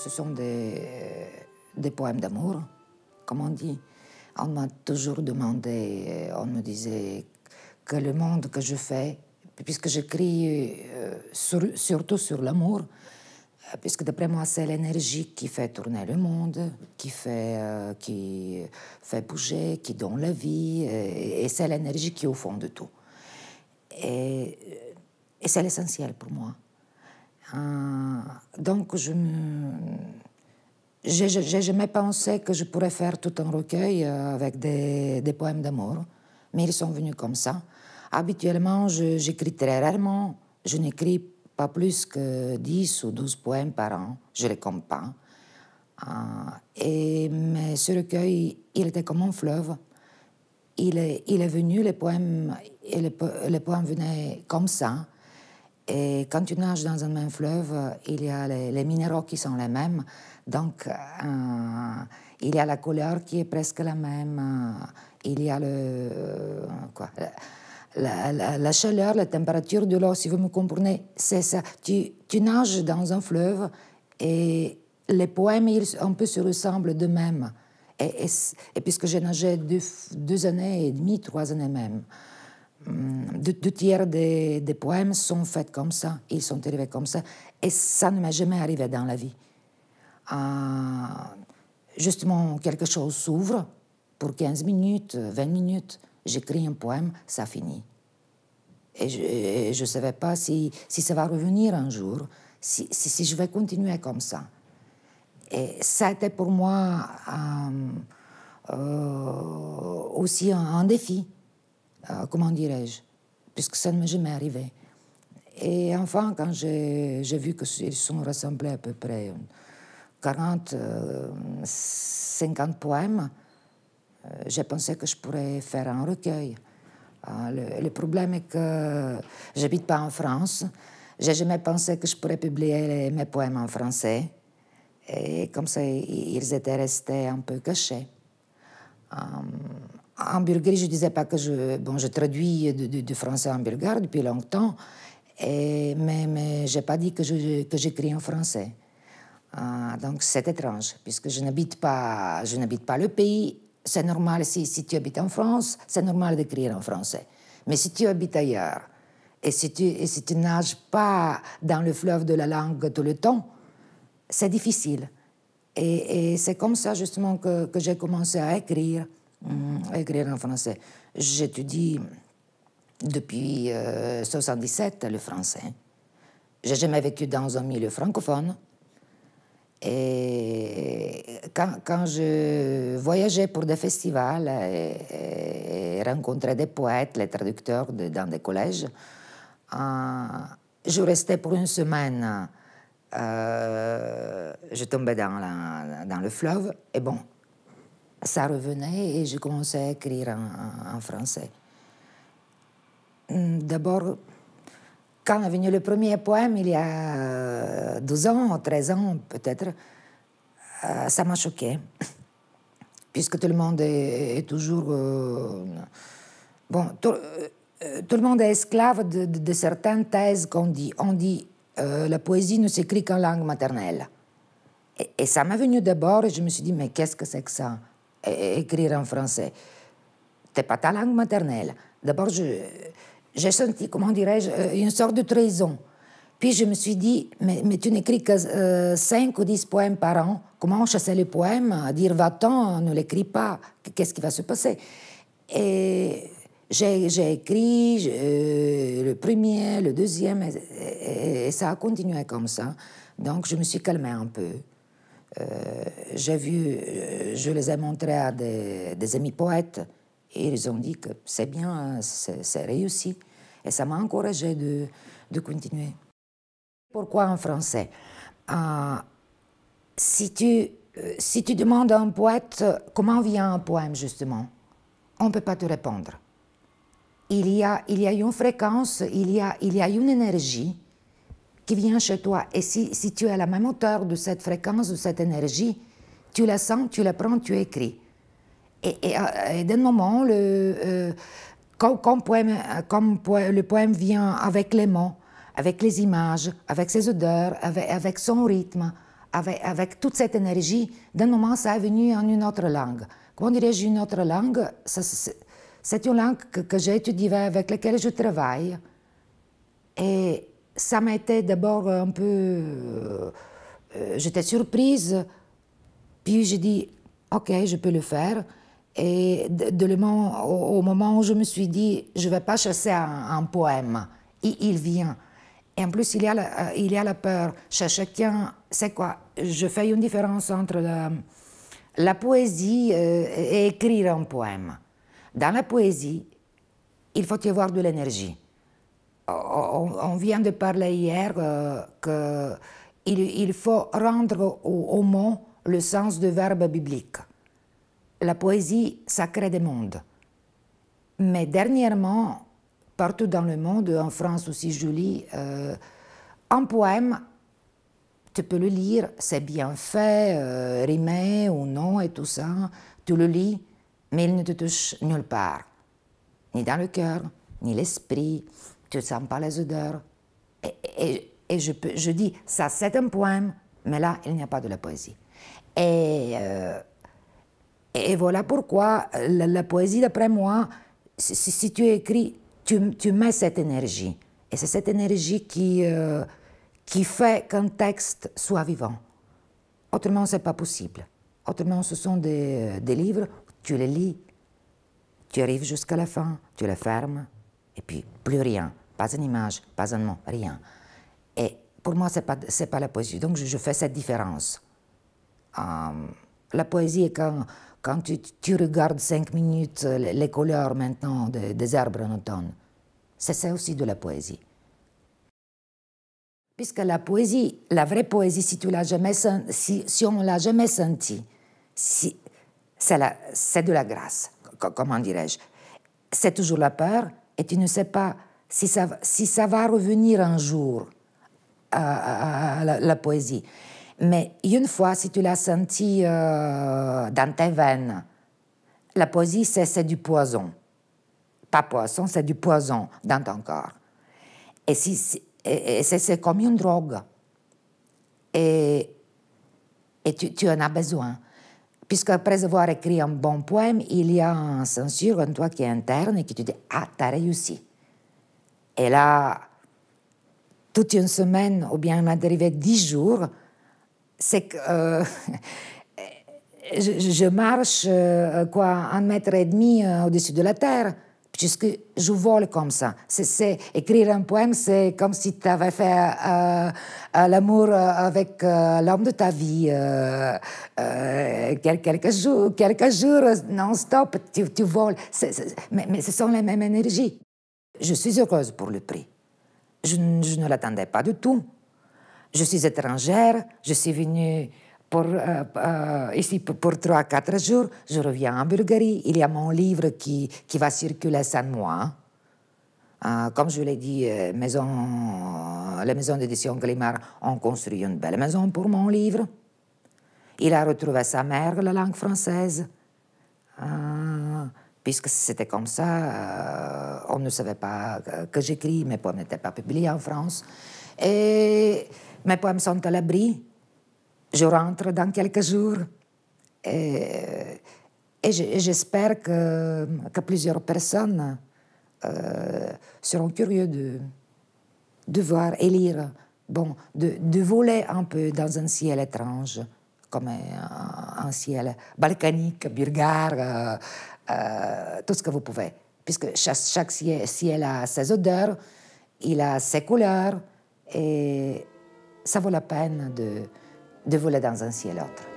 ce sont des, euh, des poèmes d'amour, comme on dit. On m'a toujours demandé, euh, on me disait que le monde que je fais, puisque j'écris euh, sur, surtout sur l'amour, puisque d'après moi c'est l'énergie qui fait tourner le monde, qui fait, qui fait bouger, qui donne la vie, et, c'est l'énergie qui est au fond de tout. Et, et c'est l'essentiel pour moi. Donc, je n'ai J'ai jamais pensé que je pourrais faire tout un recueil euh, avec des, des poèmes d'amour, mais ils sont venus comme ça. Habituellement, j'écris très rarement. Je n'écris pas plus que 10 ou 12 poèmes par an. Je les compte pas. Euh, et, mais ce recueil, il était comme un fleuve. Il est, il est venu, les poèmes, et les poèmes venaient comme ça. Et quand tu nages dans un même fleuve, il y a les, minéraux qui sont les mêmes. Donc, euh, il y a la couleur qui est presque la même. Euh, il y a le. Euh, quoi, la, chaleur, la température de l'eau, si vous me comprenez, c'est ça. Tu, nages dans un fleuve et les poèmes, ils, un peu se ressemblent de même. Et, puisque j'ai nagé deux, deux, années et demie, trois années même. Mm, deux, tiers des, poèmes sont faits comme ça, ils sont arrivés comme ça, et ça ne m'est jamais arrivé dans la vie. Ah, justement, quelque chose s'ouvre pour 15 minutes, 20 minutes, j'écris un poème, ça finit. Et je ne savais pas si, ça va revenir un jour, si, je vais continuer comme ça. Et ça a été pour moi euh, euh, aussi un défi. Euh, comment dirais-je, puisque ça ne m'est jamais arrivé. Et enfin, quand j'ai vu qu'ils sont rassemblés à peu près 40, 50 euh, poèmes, euh, j'ai pensé que je pourrais faire un recueil. Le, problème est que j'habite pas en France. J'ai jamais pensé que je pourrais publier mes poèmes en français. Et comme ça, ils étaient restés un peu cachés. En Bulgarie, je ne disais pas que je... Bon, je traduis du français en bulgare depuis longtemps, et, mais, je n'ai pas dit que j'écris que en français. Ah, donc c'est étrange, puisque je n'habite pas, je n'habite pas le pays. C'est normal si, si, tu habites en France, c'est normal d'écrire en français. Mais si tu habites ailleurs, et si tu, et si tu nages pas dans le fleuve de la langue tout le temps, c'est difficile. Et, et c'est comme ça justement que, que j'ai commencé à écrire. Mm, écrire en français. J'étudie depuis 1977 euh, 77 le français. J'ai jamais vécu dans un milieu francophone. Et quand, je voyageais pour des festivals et, rencontrais des poètes, les traducteurs dans des collèges, euh, je restais pour une semaine. Euh, je tombais dans, dans le fleuve et bon, ça revenait et je commençais à écrire en, français. Hmm, d'abord, quand est venu le premier poème, il y a 12 euh, ans, 13 ans peut-être, euh, ça m'a choqué. Puisque tout le monde est, toujours. Euh, bon, tout, le monde est esclave de, certaines thèses qu'on dit. On dit la poésie ne s'écrit qu'en langue maternelle. Et, et ça m'a venu d'abord et je me suis dit mais qu'est-ce que c'est que ça écrire e, e en français. T'es pas ta langue maternelle. D'abord, j'ai senti, comment dirais-je, euh, une sorte de trahison. Puis je me suis dit, mais, tu n'écris que euh, cinq 5 ou 10 poèmes par an. Comment chasser les poèmes Dire va-t'en, ne l'écris pas. Qu'est-ce qui va se passer Et j'ai écrit euh, le premier, le deuxième, et, et ça a continué comme ça. Donc je me suis calmée un peu. Euh, j'ai vu, euh, je les ai montrés à des, amis poètes et ils ont dit que c'est bien, hein, c'est réussi. Et ça m'a encouragé de, continuer. Pourquoi en français ah, euh, si, tu, demandes à un poète comment vient un poème, justement, on ne peut pas te répondre. Il y, a, il y a une fréquence, il y a, il y a une énergie qui vient chez toi. Et si, si tu es à la même hauteur de cette fréquence, de cette énergie, tu la sens, tu la prends, tu écris. Et, et, euh, d'un moment, le, quand, euh, poème, comme le poème vient avec les mots, avec les images, avec ses odeurs, avec, avec son rythme, avec, avec, toute cette énergie, d'un moment, ça est venu en une autre langue. Comment dirais-je une autre langue C'est une langue que, que j'ai étudiée, avec laquelle je travaille. Et, ça m'a été d'abord euh, un peu... Euh, euh, j'étais surprise, puis j'ai dit, OK, je peux le faire. Et de, le au, moment où je me suis dit, je ne vais pas chasser un, poème, il, vient. Et en plus, il y a la, il y a la peur. Chez chacun, c'est quoi Je fais une différence entre la, poésie et écrire un poème. Dans la poésie, il faut y avoir de l'énergie on, vient de parler hier euh, qu'il il faut rendre au, mot le sens du verbe biblique. La poésie sacrée des mondes. Mais dernièrement, partout dans le monde, en France aussi, Julie, euh, un poème, tu peux le lire, c'est bien fait, euh, rimé ou non et tout ça, tu le lis, mais il ne te touche nulle part, ni dans le cœur, ni l'esprit, tu sens pas les odeurs. Et, et, je, je, dis, ça c'est un poème, mais là, il n'y a pas de la poésie. Et, euh, et voilà pourquoi euh, la, poésie, d'après moi, si, tu écris, tu, tu, mets cette énergie. Et c'est cette énergie qui, euh, qui fait qu'un texte soit vivant. Autrement, ce n'est pas possible. Autrement, ce sont des, des livres, tu les lis, tu arrives jusqu'à la fin, tu les fermes, et puis plus rien pas une image, pas un mot, rien. Et pour moi, ce n'est pas, pas la poésie. Donc, je, fais cette différence. Euh, la poésie est quand, quand tu, regardes cinq minutes les, couleurs maintenant des arbres en automne. C'est ça aussi de la poésie. Puisque la poésie, la vraie poésie, si, tu l'as jamais, si, si on ne l'a jamais sentie, si, c'est de la grâce, comment dirais-je. C'est toujours la peur et tu ne sais pas si ça, va revenir un jour à, la, poésie. Mais une fois, si tu l'as senti euh, dans tes veines, la poésie, c'est du poison. Pas poisson, c'est du poison dans ton corps. Et, c'est comme une drogue. Et, tu, en as besoin. Puisque après avoir écrit un bon poème, il y a un censure en toi qui est interne et qui te dit Ah, t'as réussi. Et là, toute une semaine, ou bien on a dérivé dix jours, c'est que euh, je, marche euh, quoi, un mètre et demi euh, au-dessus de la terre, puisque je vole comme ça. C'est, écrire un poème, c'est comme si tu avais fait l'amour avec l'homme de ta vie. quelques jours, quelques jours non-stop, tu, voles. mais ce sont les mêmes énergies. Je suis heureuse pour le prix. Je, ne l'attendais pas du tout. Je suis étrangère, je suis venue pour, euh, euh, ici pour trois, quatre jours, je reviens en Bulgarie. Il y a mon livre qui, qui va circuler sans moi. Euh, comme je l'ai dit, maison, la maison d'édition Grimard ont construit une belle maison pour mon livre. Il a retrouvé sa mère, la langue française puisque c'était comme ça, euh, on ne savait pas que j'écris, mes poèmes n'étaient pas publiés en France. Et mes poèmes sont à l'abri. Je rentre dans quelques jours. Et, et j'espère que, plusieurs personnes euh, seront curieuses de, voir et lire, bon, de, voler un peu dans un ciel étrange comme un, ciel balkanique, bulgare, euh, euh, tout ce que vous pouvez. Puisque chaque, ciel a ses odeurs, il a ses couleurs, et ça vaut la peine de, voler dans un ciel l'autre.